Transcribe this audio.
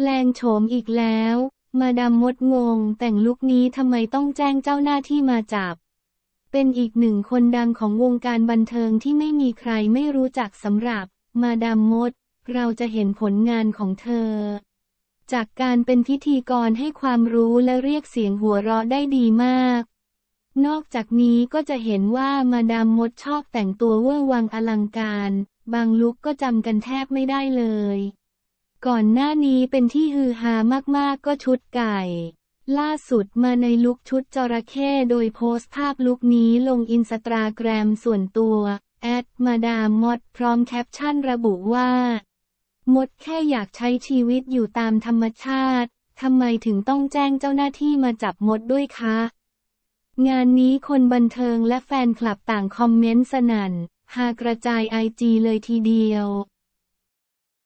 แปลงโฉมอีกแล้ว มาดามมดงงแต่งลุคนี้ทำไมต้องแจ้งเจ้าหน้าที่มาจับ เป็นอีกหนึ่งคนดังของวงการบันเทิงที่ไม่มีใครไม่รู้จักสำหรับ มาดามมด เราจะเห็นผลงานของเธอ จากการเป็นพิธีกรให้ความรู้และเรียกเสียงหัวเราะได้ดีมาก นอกจากนี้ก็จะเห็นว่ามาดามมดชอบแต่งตัวเวอร์วังอลังการ บางลุคก็จำกันแทบไม่ได้เลยก่อนหน้านี้เป็นที่ฮือฮามากๆก็ชุดไก่ ล่าสุดมาในลุคชุดจระเข้โดยโพสต์ภาพลุคนี้ลงอินสตาแกรมส่วนตัวแอดมาดามมดพร้อมแคปชั่น ระบุว่ามดแค่อยากใช้ชีวิตอยู่ตามธรรมชาติ ทำไมถึงต้องแจ้งเจ้าหน้าที่มาจับมดด้วยคะ งานนี้คนบันเทิงและแฟนคลับต่างคอมเมนต์สนัน่น หากระจายไอจีเลยทีเดียว